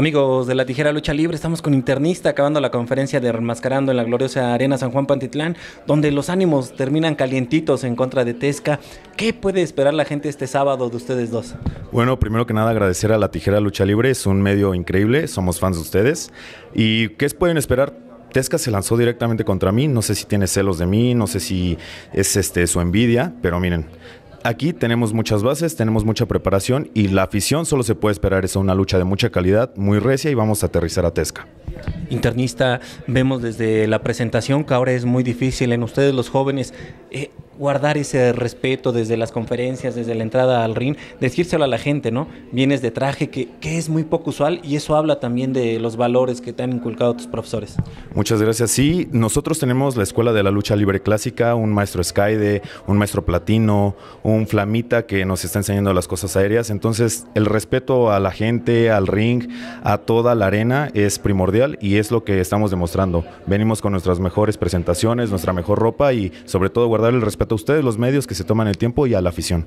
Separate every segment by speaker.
Speaker 1: Amigos de la Tijera Lucha Libre, estamos con Internista acabando la conferencia de Remascarando en la gloriosa Arena San Juan Pantitlán, donde los ánimos terminan calientitos en contra de Tesca. ¿Qué puede esperar la gente este sábado de ustedes dos?
Speaker 2: Bueno, primero que nada agradecer a la Tijera Lucha Libre, es un medio increíble, somos fans de ustedes. ¿Y qué pueden esperar? Tesca se lanzó directamente contra mí, no sé si tiene celos de mí, no sé si es este su envidia, pero miren, Aquí tenemos muchas bases, tenemos mucha preparación y la afición solo se puede esperar es una lucha de mucha calidad, muy recia y vamos a aterrizar a Tesca.
Speaker 1: Internista, vemos desde la presentación que ahora es muy difícil en ustedes los jóvenes. Eh, guardar ese respeto desde las conferencias, desde la entrada al ring, decírselo a la gente, ¿no? Vienes de traje, que, que es muy poco usual, y eso habla también de los valores que te han inculcado tus profesores.
Speaker 2: Muchas gracias. Sí, nosotros tenemos la Escuela de la Lucha Libre Clásica, un maestro Skyde, un maestro Platino, un Flamita que nos está enseñando las cosas aéreas. Entonces, el respeto a la gente, al ring, a toda la arena es primordial y es lo que estamos demostrando. Venimos con nuestras mejores presentaciones, nuestra mejor ropa y sobre todo guardar el respeto a ustedes los medios que se toman el tiempo y a la afición.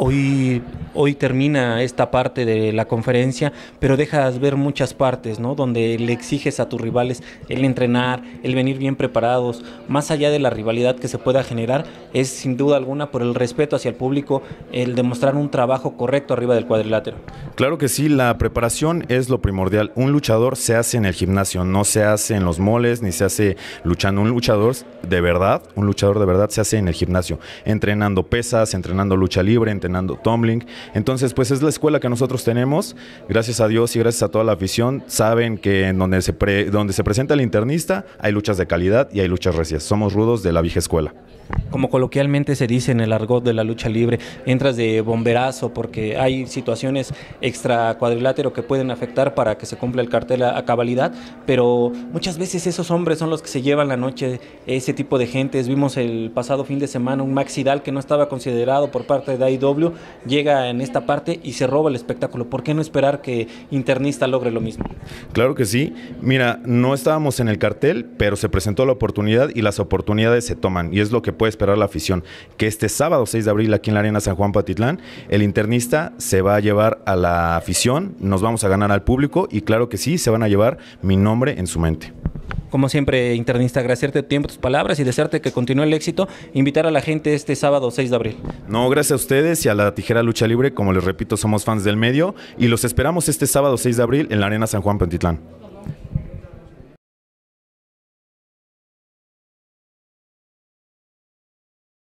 Speaker 1: Hoy, hoy termina esta parte de la conferencia, pero dejas ver muchas partes, ¿no? Donde le exiges a tus rivales el entrenar, el venir bien preparados, más allá de la rivalidad que se pueda generar, es sin duda alguna por el respeto hacia el público, el demostrar
Speaker 2: un trabajo correcto arriba del cuadrilátero. Claro que sí, la preparación es lo primordial. Un luchador se hace en el gimnasio, no se hace en los moles, ni se hace luchando. Un luchador de verdad, un luchador de verdad se hace en el gimnasio, entrenando pesas, entrenando lucha libre, entrenando Nando tumbling. Entonces, pues es la escuela que nosotros tenemos. Gracias a Dios y gracias a toda la afición, saben que en donde se, donde se presenta el internista hay luchas de calidad y hay luchas recias. Somos rudos de la vieja escuela.
Speaker 1: Como coloquialmente se dice en el argot de la lucha libre, entras de bomberazo porque hay situaciones extra cuadrilátero que pueden afectar para que se cumpla el cartel a, cabalidad, pero muchas veces esos hombres son los que se llevan la noche, ese tipo de gentes. Vimos el pasado fin de semana un Maxidal que no estaba considerado por parte de IW llega en esta parte y se roba el espectáculo. ¿Por qué no esperar que Internista logre lo mismo?
Speaker 2: Claro que sí. Mira, no estábamos en el cartel, pero se presentó la oportunidad y las oportunidades se toman. Y es lo que puede esperar la afición. Que este sábado 6 de abril aquí en la Arena San Juan Patitlán, el Internista se va a llevar a la afición, nos vamos a ganar al público y claro que sí, se van a llevar mi nombre en su mente.
Speaker 1: Como siempre, internista, agradecerte tu tiempo, tus palabras y desearte que continúe el éxito. Invitar a la gente este sábado 6 de abril.
Speaker 2: No, gracias a ustedes y a la Tijera Lucha Libre. Como les repito, somos fans del medio y los esperamos este sábado 6 de abril en la Arena San Juan Pantitlán.